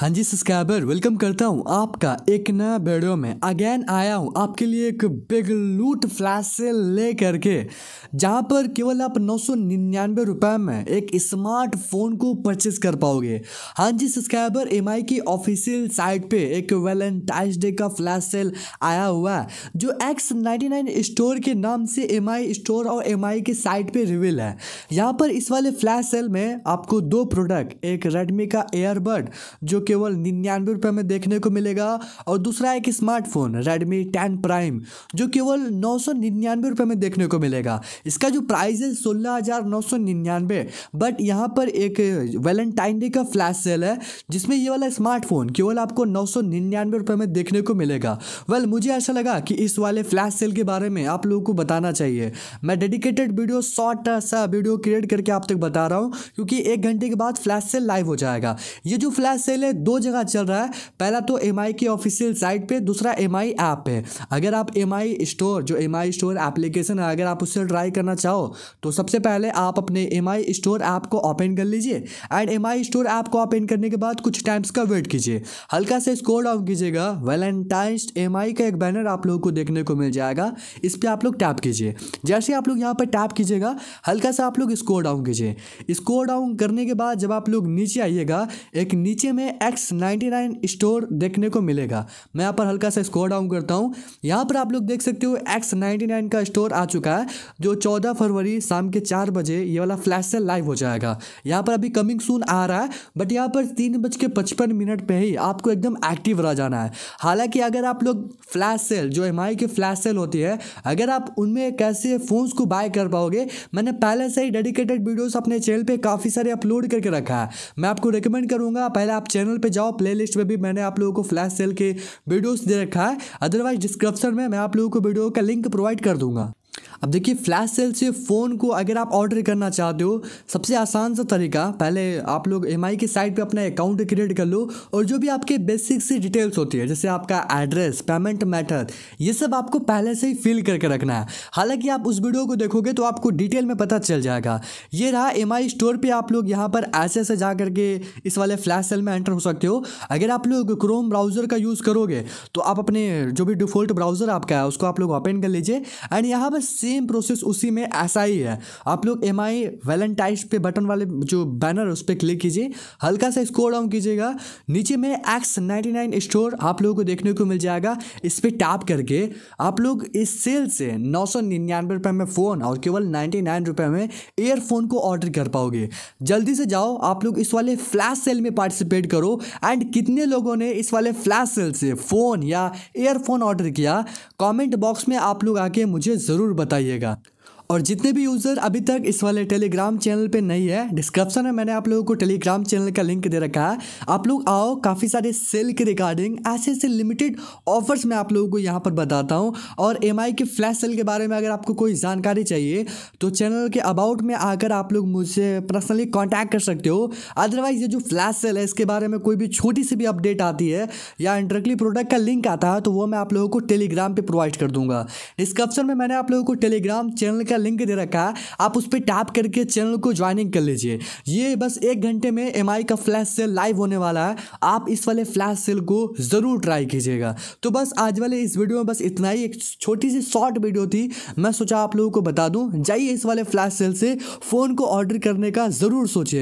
हाँ जी subscriber welcome करता हूँ आपका एक नया वीडियो में अगेन आया हूँ आपके लिए एक बिग लूट फ्लैश सेल ले करके जहाँ पर केवल आप नौ सौ निन्यानवे रुपये में एक स्मार्टफोन को परचेज कर पाओगे हाँ जी सब्सक्राइबर एम की ऑफिशियल साइट पे एक वैलेंटाइंस डे का फ्लैश सेल आया हुआ है जो एक्स नाइन्टी स्टोर के नाम से एम स्टोर और एम के साइट पर रिविल है यहाँ पर इस वाले फ्लैश सेल में आपको दो प्रोडक्ट एक रेडमी का एयरबड जो केवल निन्यानवे रुपये में देखने को मिलेगा और दूसरा एक स्मार्टफोन रेडमी टेन प्राइम जो केवल नौ सौ निन्यानवे रुपये में देखने को मिलेगा इसका जो प्राइस है सोलह हज़ार नौ सौ निन्यानवे बट यहाँ पर एक वैलेंटाइन डे का फ्लैश सेल है जिसमें ये वाला स्मार्टफोन केवल आपको नौ सौ निन्यानवे रुपये में देखने को मिलेगा वेल मुझे ऐसा लगा कि इस वाले फ्लैश सेल के बारे में आप लोगों को बताना चाहिए मैं डेडिकेटेड वीडियो शॉर्ट सा वीडियो क्रिएट करके आप तक बता रहा हूँ क्योंकि एक घंटे के बाद फ्लैश सेल लाइव हो जाएगा ये जो फ्लैश सेल है दो जगह चल रहा है पहला तो एम की ऑफिशियल साइट पे दूसरा एम ऐप है अगर आप एम स्टोर जो एम स्टोर एप्लीकेशन है अगर आप उससे ट्राई करना चाहो तो सबसे पहले आप अपने एम स्टोर ऐप को ओपन कर लीजिए एंड एम स्टोर ऐप को ओपन करने के बाद कुछ टाइम्स का वेट कीजिए हल्का से स्कोर डाउन कीजिएगा वैलेंटाइंस एम का एक बैनर आप लोगों को देखने को मिल जाएगा इस पर आप लोग टैप कीजिए जैसे आप लोग यहाँ पर टैप कीजिएगा हल्का सा आप लोग स्कोर डाउन कीजिए स्कोर डाउन करने के बाद जब आप लोग नीचे आइएगा एक नीचे में एक्स नाइन्टी नाइन स्टोर देखने को मिलेगा मैं यहाँ पर हल्का सा स्कोर डाउन करता हूँ यहाँ पर आप लोग देख सकते हो एक्स नाइन्टी नाइन का स्टोर आ चुका है जो चौदह फरवरी शाम के चार बजे ये वाला फ्लैश सेल लाइव हो जाएगा यहाँ पर अभी कमिंग सून आ रहा है बट यहाँ पर तीन बज के पचपन मिनट पर ही आपको एकदम एक्टिव रह जाना है हालांकि अगर आप लोग फ्लैश सेल जो एम की फ्लैश सेल होती है अगर आप उनमें कैसे फ़ोन्स को बाय कर पाओगे मैंने पहले से ही डेडिकेटेड वीडियोज़ अपने चैनल पर काफ़ी सारे अपलोड करके रखा है मैं आपको रिकमेंड करूँगा पहले आप चैनल चैनल पे जाओ प्लेलिस्ट में भी मैंने आप लोगों को फ्लैश सेल के वीडियोस दे रखा है अदरवाइज डिस्क्रिप्शन में मैं आप लोगों को वीडियो का लिंक प्रोवाइड कर दूंगा अब देखिए फ्लैश सेल से फ़ोन को अगर आप ऑर्डर करना चाहते हो सबसे आसान सा तरीका पहले आप लोग एम के साइट पर अपना अकाउंट क्रिएट कर लो और जो भी आपके बेसिक सी डिटेल्स होती है जैसे आपका एड्रेस पेमेंट मैथड ये सब आपको पहले से ही फिल करके रखना है हालांकि आप उस वीडियो को देखोगे तो आपको डिटेल में पता चल जाएगा ये रहा एम स्टोर पर आप लोग यहाँ पर ऐसे ऐसे जा करके इस वाले फ्लैश सेल में एंटर हो सकते हो अगर आप लोग क्रोम ब्राउज़र का यूज़ करोगे तो आप अपने जो भी डिफ़ॉल्ट ब्राउज़र आपका है उसको आप लोग ओपन कर लीजिए एंड यहाँ पर सेम प्रोसेस उसी में ऐसा ही है आप लोग एम आई वैलेंटाइज पे बटन वाले जो बैनर है उस पर क्लिक कीजिए हल्का सा स्कोर डाउन कीजिएगा नीचे में एक्स नाइन्टी नाइन स्टोर आप लोगों को देखने को मिल जाएगा इस पर टैप करके आप लोग इस सेल से नौ सौ निन्यानवे रुपये में फ़ोन और केवल नाइन्टी नाइन रुपये में एयरफोन को ऑर्डर कर पाओगे जल्दी से जाओ आप लोग इस वाले फ्लैश सेल में पार्टिसिपेट करो एंड कितने लोगों ने इस वाले फ्लैश सेल से फ़ोन या एयरफोन ऑर्डर किया कमेंट बॉक्स में आप लोग आके मुझे ज़रूर बताइए बताइएगा और जितने भी यूज़र अभी तक इस वाले टेलीग्राम चैनल पे नहीं है डिस्क्रिप्शन में मैंने आप लोगों को टेलीग्राम चैनल का लिंक दे रखा है आप लोग आओ काफ़ी सारे सेल के रिगार्डिंग ऐसे ऐसे लिमिटेड ऑफर्स मैं आप लोगों को यहाँ पर बताता हूँ और एम के फ्लैश सेल के बारे में अगर आपको कोई जानकारी चाहिए तो चैनल के अबाउट में आकर आप लोग मुझसे पर्सनली कॉन्टैक्ट कर सकते हो अदरवाइज़ ये जो फ्लैश सेल है इसके बारे में कोई भी छोटी सी भी अपडेट आती है या इंटरकली प्रोडक्ट का लिंक आता है तो वो मैं आप लोगों को टेलीग्राम पर प्रोवाइड कर दूँगा डिस्क्रिप्शन में मैंने आप लोगों को टेलीग्राम चैनल का लिंक दे रखा है आप उस पर टैप करके चैनल को ज्वाइनिंग कर लीजिए ये बस एक घंटे में एम का फ्लैश सेल लाइव होने वाला है आप इस वाले फ्लैश सेल को ज़रूर ट्राई कीजिएगा तो बस आज वाले इस वीडियो में बस इतना ही एक छोटी सी शॉर्ट वीडियो थी मैं सोचा आप लोगों को बता दूँ जाइए इस वाले फ्लैश सेल से फ़ोन को ऑर्डर करने का ज़रूर सोचिए